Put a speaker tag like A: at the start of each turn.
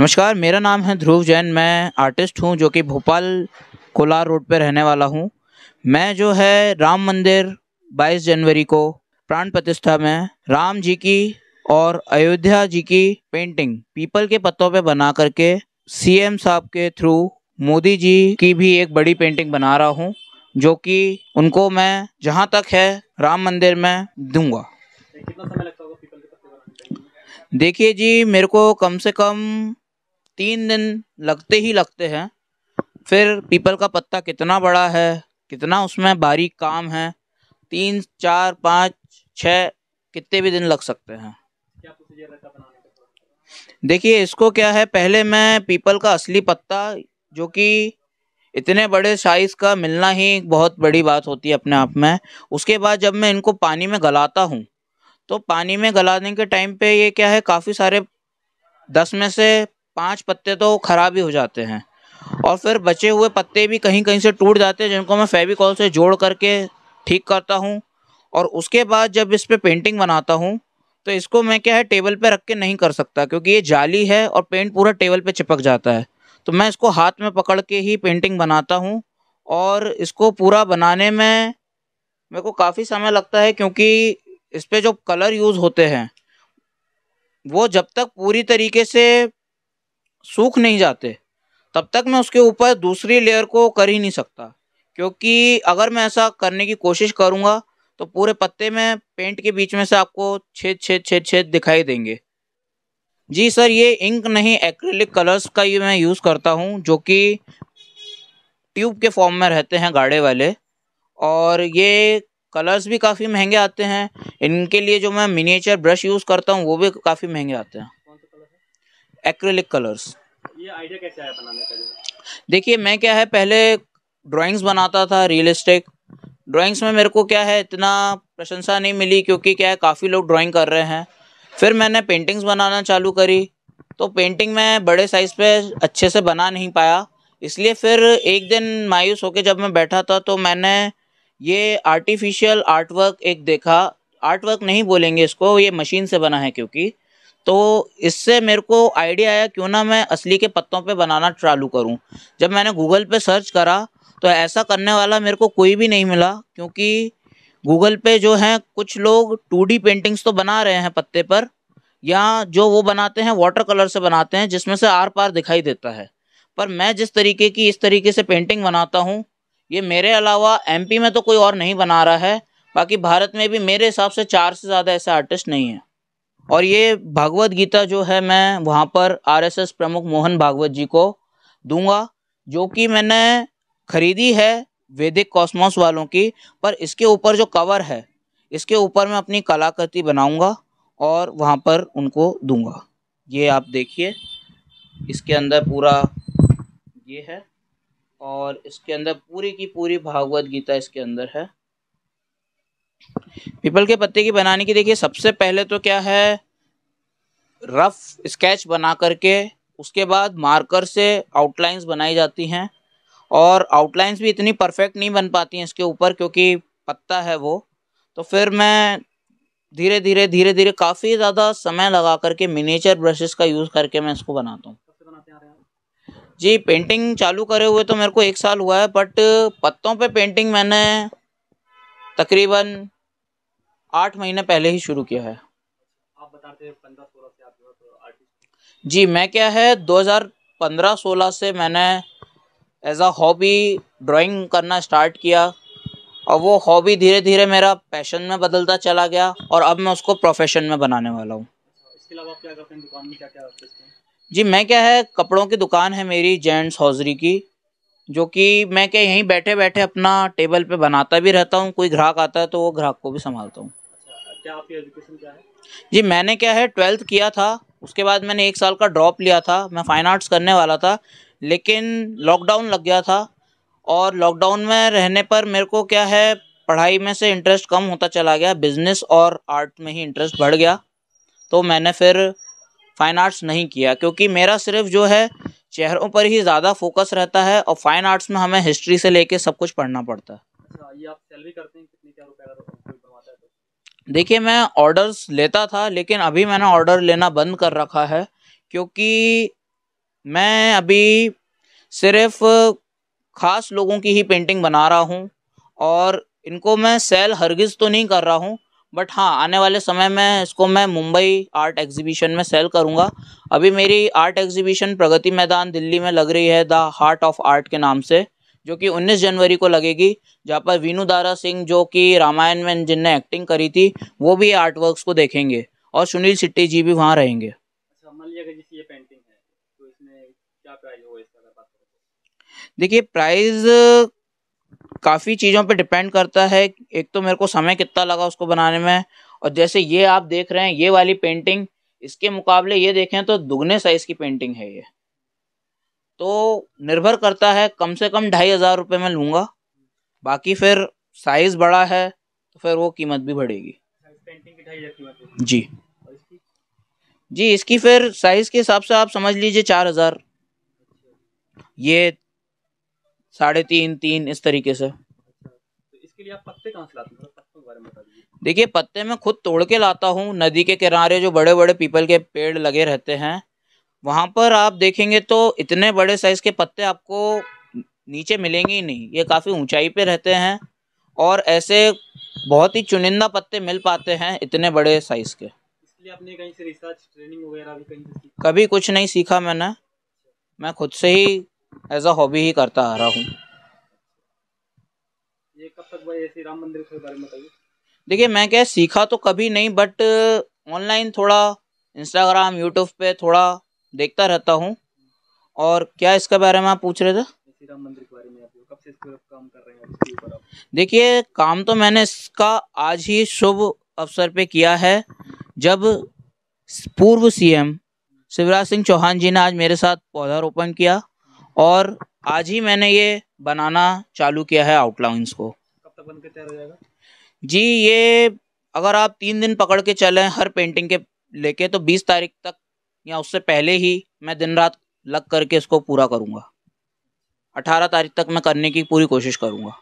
A: नमस्कार मेरा नाम है ध्रुव जैन मैं आर्टिस्ट हूँ जो कि भोपाल कोलार रोड पर रहने वाला हूँ मैं जो है राम मंदिर 22 जनवरी को प्राण प्रतिष्ठा में राम जी की और अयोध्या जी की पेंटिंग पीपल के पत्तों पे बना करके सीएम साहब के थ्रू मोदी जी की भी एक बड़ी पेंटिंग बना रहा हूँ जो कि उनको मैं जहाँ तक है राम मंदिर में दूंगा देखिए जी मेरे को कम से कम तीन दिन लगते ही लगते हैं फिर पीपल का पत्ता कितना बड़ा है कितना उसमें बारीक काम है तीन चार पाँच छः कितने भी दिन लग सकते हैं देखिए इसको क्या है पहले मैं पीपल का असली पत्ता जो कि इतने बड़े साइज़ का मिलना ही बहुत बड़ी बात होती है अपने आप में उसके बाद जब मैं इनको पानी में गलाता हूँ तो पानी में गलाने के टाइम पे ये क्या है काफ़ी सारे दस में से पांच पत्ते तो खराब ही हो जाते हैं और फिर बचे हुए पत्ते भी कहीं कहीं से टूट जाते हैं जिनको मैं फेविकॉल से जोड़ करके ठीक करता हूँ और उसके बाद जब इस पर पेंटिंग बनाता हूँ तो इसको मैं क्या है टेबल पर रख के नहीं कर सकता क्योंकि ये जाली है और पेंट पूरा टेबल पर चिपक जाता है तो मैं इसको हाथ में पकड़ के ही पेंटिंग बनाता हूँ और इसको पूरा बनाने में मेरे को काफ़ी समय लगता है क्योंकि इस पर जो कलर यूज़ होते हैं वो जब तक पूरी तरीके से सूख नहीं जाते तब तक मैं उसके ऊपर दूसरी लेयर को कर ही नहीं सकता क्योंकि अगर मैं ऐसा करने की कोशिश करूँगा तो पूरे पत्ते में पेंट के बीच में से आपको छेद छेद छेद छेद दिखाई देंगे जी सर ये इंक नहीं एक्रेलिक कलर्स का ये मैं यूज़ करता हूँ जो कि ट्यूब के फॉर्म में रहते हैं गाढ़े वाले और ये कलर्स भी काफ़ी महंगे आते हैं इनके लिए जो मैं मिनिएचर ब्रश यूज़ करता हूँ वो भी काफ़ी महंगे आते हैं एक्रेलिक कलर्स ये आइडिया कैसे आया बनाने का देखिए मैं क्या है पहले ड्राइंग्स बनाता था रियलिस्टिक ड्राइंग्स में मेरे को क्या है इतना प्रशंसा नहीं मिली क्योंकि क्या है काफ़ी लोग ड्राइंग कर रहे हैं फिर मैंने पेंटिंग्स बनाना चालू करी तो पेंटिंग मैं बड़े साइज़ पे अच्छे से बना नहीं पाया इसलिए फिर एक दिन मायूस होकर जब मैं बैठा था तो मैंने ये आर्टिफिशियल आर्टवर्क एक देखा आर्टवर्क नहीं बोलेंगे इसको ये मशीन से बना है क्योंकि तो इससे मेरे को आइडिया आया क्यों ना मैं असली के पत्तों पे बनाना चालू करूं जब मैंने गूगल पे सर्च करा तो ऐसा करने वाला मेरे को कोई भी नहीं मिला क्योंकि गूगल पे जो हैं कुछ लोग टू पेंटिंग्स तो बना रहे हैं पत्ते पर या जो वो बनाते हैं वाटर कलर से बनाते हैं जिसमें से आर पार दिखाई देता है पर मैं जिस तरीके की इस तरीके से पेंटिंग बनाता हूँ ये मेरे अलावा एमपी में तो कोई और नहीं बना रहा है बाकी भारत में भी मेरे हिसाब से चार से ज़्यादा ऐसे आर्टिस्ट नहीं हैं और ये भागवत गीता जो है मैं वहाँ पर आरएसएस प्रमुख मोहन भागवत जी को दूंगा जो कि मैंने खरीदी है वैदिक कॉस्मोस वालों की पर इसके ऊपर जो कवर है इसके ऊपर मैं अपनी कलाकृति बनाऊंगा और वहाँ पर उनको दूंगा ये आप देखिए इसके अंदर पूरा ये है और इसके अंदर पूरी की पूरी भागवत गीता इसके अंदर है पीपल के पत्ते की बनाने की देखिए सबसे पहले तो क्या है रफ स्केच बना करके उसके बाद मार्कर से आउटलाइंस बनाई जाती हैं और आउटलाइंस भी इतनी परफेक्ट नहीं बन पाती हैं इसके ऊपर क्योंकि पत्ता है वो तो फिर मैं धीरे धीरे धीरे धीरे काफ़ी ज़्यादा समय लगा करके मिनीचर ब्रशेस का यूज़ करके मैं इसको बनाता हूँ जी पेंटिंग चालू करे हुए तो मेरे को एक साल हुआ है बट पत्तों पे पेंटिंग मैंने तकरीबन आठ महीने पहले ही शुरू किया है आप बताते हैं से आप तो जी मैं क्या है 2015-16 से मैंने एज आ हॉबी ड्राइंग करना स्टार्ट किया और वो हॉबी धीरे धीरे मेरा पैशन में बदलता चला गया और अब मैं उसको प्रोफेशन में बनाने वाला हूँ अच्छा, इसके अलावा दुकान में क्या क्या जी मैं क्या है कपड़ों की दुकान है मेरी जेंट्स हौजरी की जो कि मैं क्या यहीं बैठे बैठे अपना टेबल पे बनाता भी रहता हूँ कोई ग्राहक आता है तो वो ग्राहक को भी संभालता हूँ जी मैंने क्या है ट्वेल्थ किया था उसके बाद मैंने एक साल का ड्रॉप लिया था मैं फ़ाइन आर्ट्स करने वाला था लेकिन लॉकडाउन लग गया था और लॉकडाउन में रहने पर मेरे को क्या है पढ़ाई में से इंटरेस्ट कम होता चला गया बिज़नेस और आर्ट में ही इंटरेस्ट बढ़ गया तो मैंने फिर फ़ाइन आर्ट्स नहीं किया क्योंकि मेरा सिर्फ जो है चेहरों पर ही ज़्यादा फोकस रहता है और फाइन आर्ट्स में हमें हिस्ट्री से लेके सब कुछ पढ़ना पड़ता है अच्छा, तो तो? देखिए मैं ऑर्डर्स लेता था लेकिन अभी मैंने ऑर्डर लेना बंद कर रखा है क्योंकि मैं अभी सिर्फ ख़ास लोगों की ही पेंटिंग बना रहा हूँ और इनको मैं सेल हरगिज़ तो नहीं कर रहा हूँ बट हाँ आने वाले समय में इसको मैं मुंबई आर्ट एग्जीबिशन में सेल करूँगा अभी मेरी आर्ट एग्जीबिशन प्रगति मैदान दिल्ली में लग रही है द हार्ट ऑफ आर्ट के नाम से जो कि 19 जनवरी को लगेगी जहाँ पर वीनू दारा सिंह जो कि रामायण में जिनने एक्टिंग करी थी वो भी आर्ट वर्कस को देखेंगे और सुनील सिट्टी जी भी वहाँ रहेंगे अच्छा, तो देखिए प्राइज काफ़ी चीज़ों पे डिपेंड करता है एक तो मेरे को समय कितना लगा उसको बनाने में और जैसे ये आप देख रहे हैं ये वाली पेंटिंग इसके मुकाबले ये देखें तो दुगने साइज़ की पेंटिंग है ये तो निर्भर करता है कम से कम ढाई हज़ार रुपये में लूँगा बाकी फिर साइज़ बड़ा है तो फिर वो कीमत भी बढ़ेगी जी जी इसकी फिर साइज़ के हिसाब से आप समझ लीजिए चार हज़ार ये साढ़े तीन तीन इस तरीके से तो पत्ते में देखिए पत्ते मैं खुद तोड़ के लाता हूँ नदी के किनारे जो बड़े बड़े पीपल के पेड़ लगे रहते हैं वहाँ पर आप देखेंगे तो इतने बड़े साइज़ के पत्ते आपको नीचे मिलेंगे ही नहीं ये काफ़ी ऊंचाई पे रहते हैं और ऐसे बहुत ही चुनिंदा पत्ते मिल पाते हैं इतने बड़े साइज़ के इसलिए आपने कहीं से रिसर्च ट्रेनिंग वगैरह भी कहीं से कभी कुछ नहीं सीखा मैंने मैं खुद से ही एज अ हॉबी ही करता आ रहा हूँ देखिए मैं क्या सीखा तो कभी नहीं बट ऑनलाइन uh, थोड़ा इंस्टाग्राम यूट्यूब पे थोड़ा देखता रहता हूँ और क्या इसके बारे में आप पूछ रहे थे काम देखिए काम तो मैंने इसका आज ही शुभ अवसर पे किया है जब पूर्व सीएम शिवराज सिंह चौहान जी ने आज मेरे साथ पौधारोपण किया और आज ही मैंने ये बनाना चालू किया है आउटलाइंस को कब तक बनकर तैयार हो जाएगा जी ये अगर आप तीन दिन पकड़ के चलें हर पेंटिंग के लेके तो बीस तारीख तक या उससे पहले ही मैं दिन रात लग करके इसको पूरा करूँगा अठारह तारीख तक मैं करने की पूरी कोशिश करूँगा